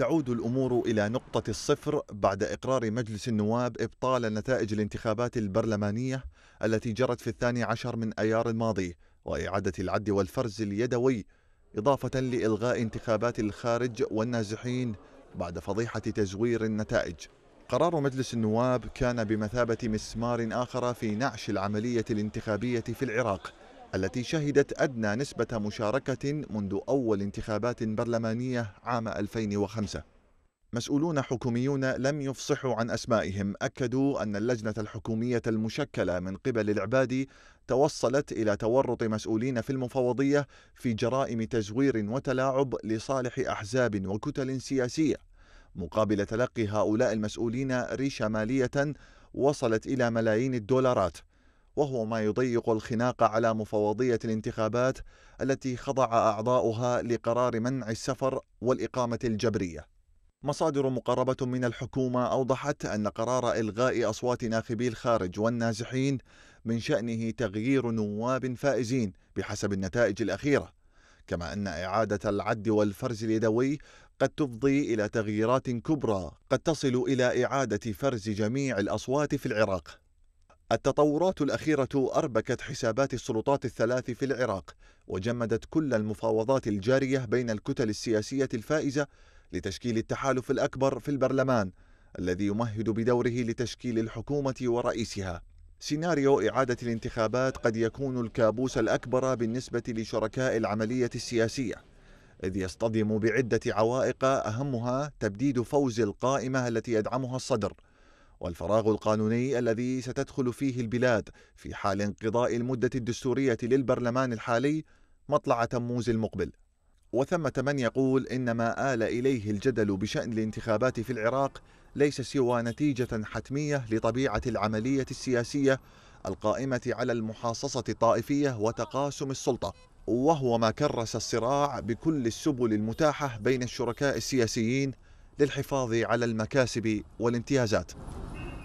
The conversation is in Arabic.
تعود الامور الى نقطه الصفر بعد اقرار مجلس النواب ابطال نتائج الانتخابات البرلمانيه التي جرت في الثاني عشر من ايار الماضي واعاده العد والفرز اليدوي اضافه لالغاء انتخابات الخارج والنازحين بعد فضيحه تزوير النتائج. قرار مجلس النواب كان بمثابه مسمار اخر في نعش العمليه الانتخابيه في العراق التي شهدت أدنى نسبة مشاركة منذ أول انتخابات برلمانية عام 2005 مسؤولون حكوميون لم يفصحوا عن أسمائهم أكدوا أن اللجنة الحكومية المشكلة من قبل العبادي توصلت إلى تورط مسؤولين في المفوضية في جرائم تزوير وتلاعب لصالح أحزاب وكتل سياسية مقابل تلقي هؤلاء المسؤولين ريشة مالية وصلت إلى ملايين الدولارات وهو ما يضيق الخناق على مفوضية الانتخابات التي خضع أعضاؤها لقرار منع السفر والإقامة الجبرية. مصادر مقربة من الحكومة أوضحت أن قرار إلغاء أصوات ناخبي الخارج والنازحين من شأنه تغيير نواب فائزين بحسب النتائج الأخيرة، كما أن إعادة العد والفرز اليدوي قد تفضي إلى تغييرات كبرى قد تصل إلى إعادة فرز جميع الأصوات في العراق. التطورات الأخيرة أربكت حسابات السلطات الثلاث في العراق وجمدت كل المفاوضات الجارية بين الكتل السياسية الفائزة لتشكيل التحالف الأكبر في البرلمان الذي يمهد بدوره لتشكيل الحكومة ورئيسها سيناريو إعادة الانتخابات قد يكون الكابوس الأكبر بالنسبة لشركاء العملية السياسية إذ يصطدم بعدة عوائق أهمها تبديد فوز القائمة التي يدعمها الصدر والفراغ القانوني الذي ستدخل فيه البلاد في حال انقضاء المدة الدستورية للبرلمان الحالي مطلع تموز المقبل وثمة من يقول إن ما آل إليه الجدل بشأن الانتخابات في العراق ليس سوى نتيجة حتمية لطبيعة العملية السياسية القائمة على المحاصصة الطائفية وتقاسم السلطة وهو ما كرس الصراع بكل السبل المتاحة بين الشركاء السياسيين للحفاظ على المكاسب والامتيازات